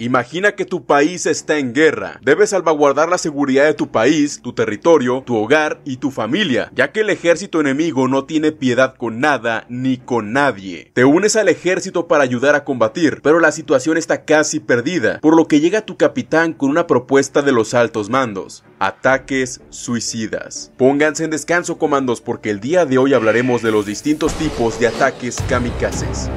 Imagina que tu país está en guerra. Debes salvaguardar la seguridad de tu país, tu territorio, tu hogar y tu familia, ya que el ejército enemigo no tiene piedad con nada ni con nadie. Te unes al ejército para ayudar a combatir, pero la situación está casi perdida, por lo que llega tu capitán con una propuesta de los altos mandos. Ataques suicidas. Pónganse en descanso comandos porque el día de hoy hablaremos de los distintos tipos de ataques kamikazes.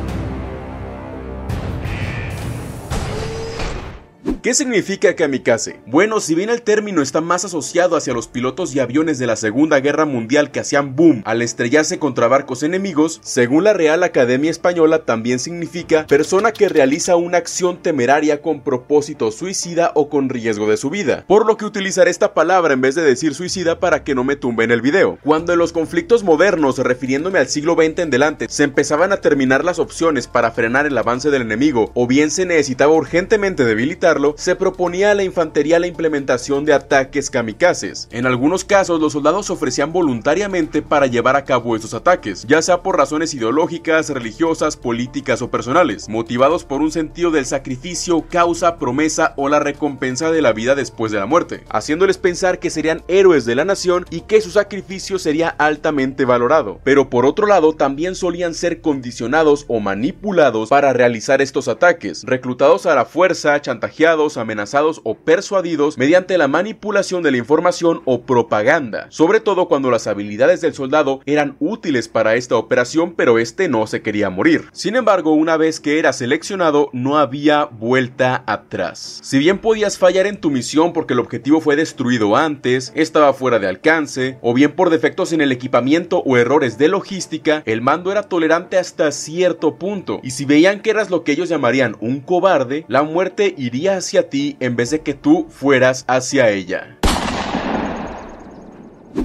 ¿Qué significa kamikaze? Bueno, si bien el término está más asociado hacia los pilotos y aviones de la Segunda Guerra Mundial que hacían boom al estrellarse contra barcos enemigos, según la Real Academia Española también significa persona que realiza una acción temeraria con propósito suicida o con riesgo de su vida, por lo que utilizaré esta palabra en vez de decir suicida para que no me tumbe en el video. Cuando en los conflictos modernos, refiriéndome al siglo XX en delante, se empezaban a terminar las opciones para frenar el avance del enemigo o bien se necesitaba urgentemente debilitarlo, se proponía a la infantería la implementación de ataques kamikazes. En algunos casos, los soldados ofrecían voluntariamente para llevar a cabo estos ataques, ya sea por razones ideológicas, religiosas, políticas o personales, motivados por un sentido del sacrificio, causa, promesa o la recompensa de la vida después de la muerte, haciéndoles pensar que serían héroes de la nación y que su sacrificio sería altamente valorado. Pero por otro lado, también solían ser condicionados o manipulados para realizar estos ataques, reclutados a la fuerza, chantajeados, amenazados o persuadidos mediante la manipulación de la información o propaganda, sobre todo cuando las habilidades del soldado eran útiles para esta operación pero este no se quería morir. Sin embargo, una vez que era seleccionado no había vuelta atrás. Si bien podías fallar en tu misión porque el objetivo fue destruido antes, estaba fuera de alcance, o bien por defectos en el equipamiento o errores de logística, el mando era tolerante hasta cierto punto, y si veían que eras lo que ellos llamarían un cobarde, la muerte iría hacia hacia ti en vez de que tú fueras hacia ella.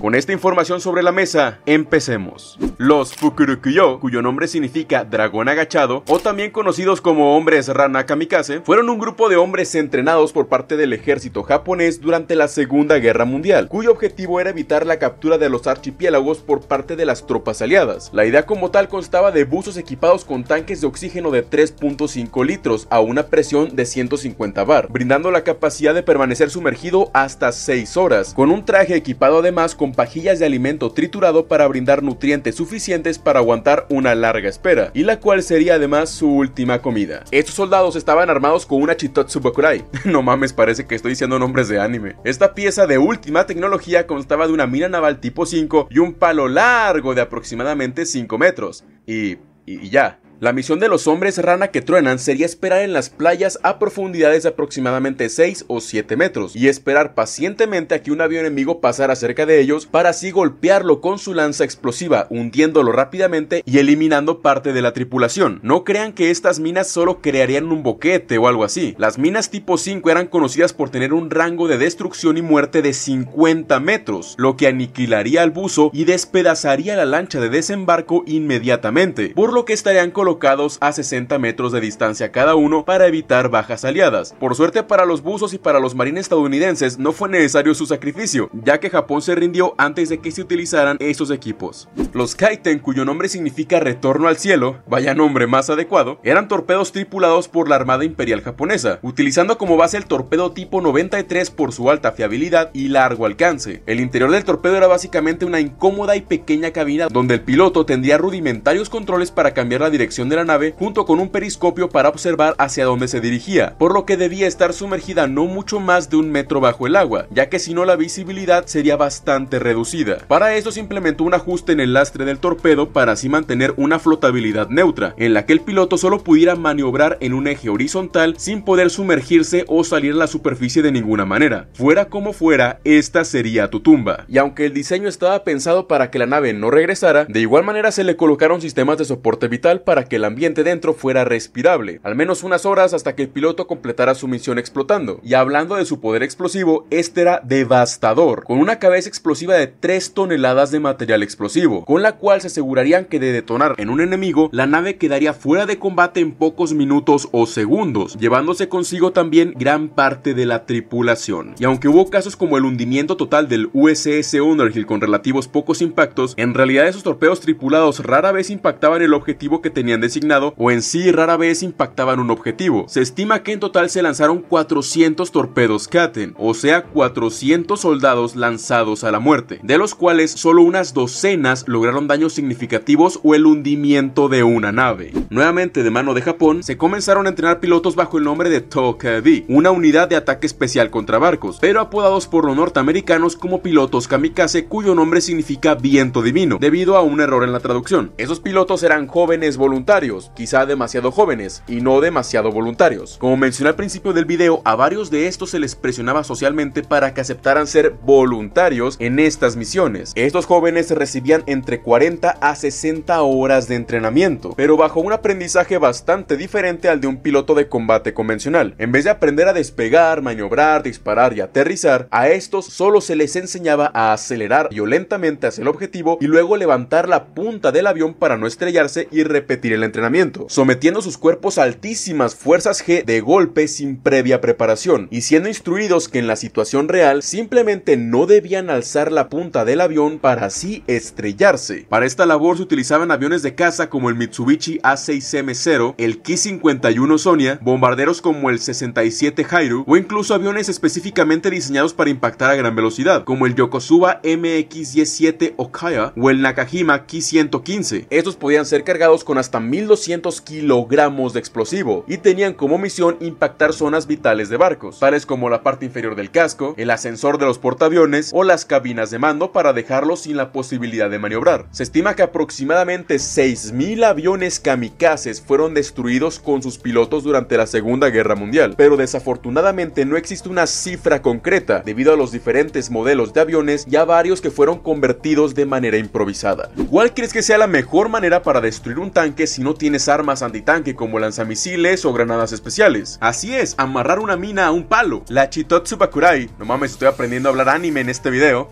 Con esta información sobre la mesa, empecemos. Los Fukurukuyo, cuyo nombre significa dragón agachado, o también conocidos como hombres rana kamikaze, fueron un grupo de hombres entrenados por parte del ejército japonés durante la Segunda Guerra Mundial, cuyo objetivo era evitar la captura de los archipiélagos por parte de las tropas aliadas. La idea como tal constaba de buzos equipados con tanques de oxígeno de 3.5 litros a una presión de 150 bar, brindando la capacidad de permanecer sumergido hasta 6 horas, con un traje equipado además con pajillas de alimento triturado para brindar nutrientes suficientes para aguantar una larga espera, y la cual sería además su última comida. Estos soldados estaban armados con una Chitotsu Bakurai. no mames, parece que estoy diciendo nombres de anime. Esta pieza de última tecnología constaba de una mina naval tipo 5 y un palo largo de aproximadamente 5 metros. Y... y ya. La misión de los hombres rana que truenan sería esperar en las playas a profundidades de aproximadamente 6 o 7 metros y esperar pacientemente a que un avión enemigo pasara cerca de ellos para así golpearlo con su lanza explosiva, hundiéndolo rápidamente y eliminando parte de la tripulación. No crean que estas minas solo crearían un boquete o algo así. Las minas tipo 5 eran conocidas por tener un rango de destrucción y muerte de 50 metros, lo que aniquilaría al buzo y despedazaría la lancha de desembarco inmediatamente, por lo que estarían con colocados a 60 metros de distancia cada uno para evitar bajas aliadas. Por suerte para los buzos y para los marines estadounidenses no fue necesario su sacrificio, ya que Japón se rindió antes de que se utilizaran esos equipos. Los Kaiten, cuyo nombre significa retorno al cielo, vaya nombre más adecuado, eran torpedos tripulados por la Armada Imperial Japonesa, utilizando como base el torpedo tipo 93 por su alta fiabilidad y largo alcance. El interior del torpedo era básicamente una incómoda y pequeña cabina donde el piloto tendría rudimentarios controles para cambiar la dirección de la nave junto con un periscopio para observar hacia dónde se dirigía, por lo que debía estar sumergida no mucho más de un metro bajo el agua, ya que si no la visibilidad sería bastante reducida. Para eso se implementó un ajuste en el lastre del torpedo para así mantener una flotabilidad neutra, en la que el piloto solo pudiera maniobrar en un eje horizontal sin poder sumergirse o salir a la superficie de ninguna manera. Fuera como fuera, esta sería tu tumba. Y aunque el diseño estaba pensado para que la nave no regresara, de igual manera se le colocaron sistemas de soporte vital para que el ambiente dentro fuera respirable, al menos unas horas hasta que el piloto completara su misión explotando. Y hablando de su poder explosivo, este era devastador, con una cabeza explosiva de 3 toneladas de material explosivo, con la cual se asegurarían que de detonar en un enemigo, la nave quedaría fuera de combate en pocos minutos o segundos, llevándose consigo también gran parte de la tripulación. Y aunque hubo casos como el hundimiento total del USS Underhill con relativos pocos impactos, en realidad esos torpedos tripulados rara vez impactaban el objetivo que tenían designado o en sí rara vez impactaban un objetivo. Se estima que en total se lanzaron 400 torpedos Katen, o sea 400 soldados lanzados a la muerte, de los cuales solo unas docenas lograron daños significativos o el hundimiento de una nave. Nuevamente de mano de Japón, se comenzaron a entrenar pilotos bajo el nombre de Tokadi, una unidad de ataque especial contra barcos, pero apodados por los norteamericanos como pilotos kamikaze cuyo nombre significa viento divino, debido a un error en la traducción. Esos pilotos eran jóvenes voluntarios quizá demasiado jóvenes y no demasiado voluntarios. Como mencioné al principio del video, a varios de estos se les presionaba socialmente para que aceptaran ser voluntarios en estas misiones. Estos jóvenes recibían entre 40 a 60 horas de entrenamiento, pero bajo un aprendizaje bastante diferente al de un piloto de combate convencional. En vez de aprender a despegar, maniobrar, disparar y aterrizar, a estos solo se les enseñaba a acelerar violentamente hacia el objetivo y luego levantar la punta del avión para no estrellarse y repetir el entrenamiento, sometiendo sus cuerpos a altísimas fuerzas G de golpe sin previa preparación y siendo instruidos que en la situación real simplemente no debían alzar la punta del avión para así estrellarse. Para esta labor se utilizaban aviones de caza como el Mitsubishi A6M0, el Ki-51 Sonia, bombarderos como el 67 Hairu o incluso aviones específicamente diseñados para impactar a gran velocidad, como el Yokosuba MX-17 Okaya o el Nakajima Ki-115. Estos podían ser cargados con hasta 1200 kilogramos de explosivo y tenían como misión impactar zonas vitales de barcos, tales como la parte inferior del casco, el ascensor de los portaaviones o las cabinas de mando para dejarlos sin la posibilidad de maniobrar. Se estima que aproximadamente 6000 aviones kamikazes fueron destruidos con sus pilotos durante la Segunda Guerra Mundial, pero desafortunadamente no existe una cifra concreta debido a los diferentes modelos de aviones Y a varios que fueron convertidos de manera improvisada. ¿Cuál crees que sea la mejor manera para destruir un tanque si no tienes armas antitanque como lanzamisiles o granadas especiales. Así es, amarrar una mina a un palo. La Chitotsu Bakurai, no mames, estoy aprendiendo a hablar anime en este video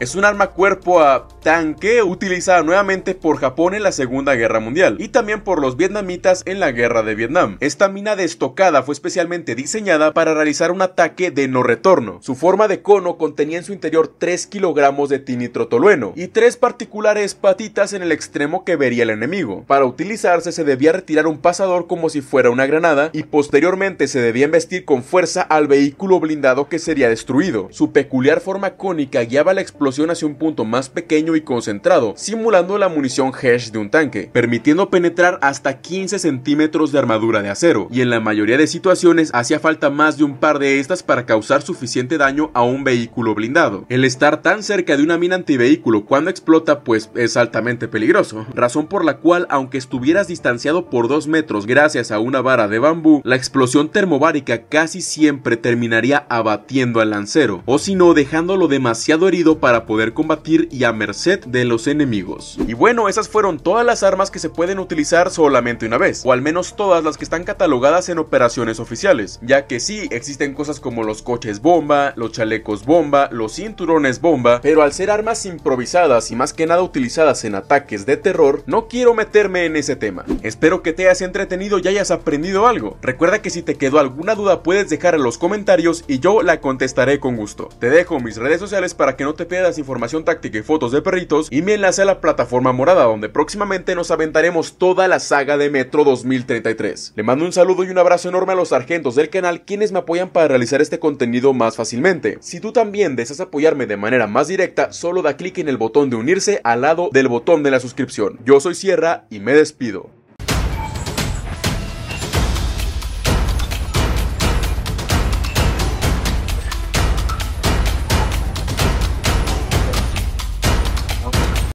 es un arma cuerpo a tanque utilizada nuevamente por Japón en la Segunda Guerra Mundial y también por los vietnamitas en la Guerra de Vietnam. Esta mina de estocada fue especialmente diseñada para realizar un ataque de no retorno. Su forma de cono contenía en su interior 3 kilogramos de tinitrotolueno y tres particulares patitas en el extremo que vería el enemigo. Para utilizarse se debía retirar un pasador como si fuera una granada y posteriormente se debía embestir con fuerza al vehículo blindado que sería destruido. Su peculiar forma cónica guiaba la explosión hacia un punto más pequeño y concentrado, simulando la munición hash de un tanque, permitiendo penetrar hasta 15 centímetros de armadura de acero, y en la mayoría de situaciones hacía falta más de un par de estas para causar suficiente daño a un vehículo blindado. El estar tan cerca de una mina antivehículo cuando explota pues es altamente peligroso, razón por la cual aunque estuvieras distanciado por 2 metros gracias a una vara de bambú, la explosión termobárica casi siempre terminaría abatiendo al lancero, o si no dejándolo demasiado herido para poder combatir y a merced de los enemigos. Y bueno, esas fueron todas las armas que se pueden utilizar solamente una vez, o al menos todas las que están catalogadas en operaciones oficiales, ya que sí, existen cosas como los coches bomba, los chalecos bomba, los cinturones bomba, pero al ser armas improvisadas y más que nada utilizadas en ataques de terror, no quiero meterme en ese tema. Espero que te hayas entretenido y hayas aprendido algo. Recuerda que si te quedó alguna duda puedes dejar en los comentarios y yo la contestaré con gusto. Te dejo mis redes sociales para que no te pierdas información táctica y fotos de perritos y mi enlace a la plataforma morada donde próximamente nos aventaremos toda la saga de Metro 2033. Le mando un saludo y un abrazo enorme a los sargentos del canal quienes me apoyan para realizar este contenido más fácilmente. Si tú también deseas apoyarme de manera más directa, solo da clic en el botón de unirse al lado del botón de la suscripción. Yo soy Sierra y me despido.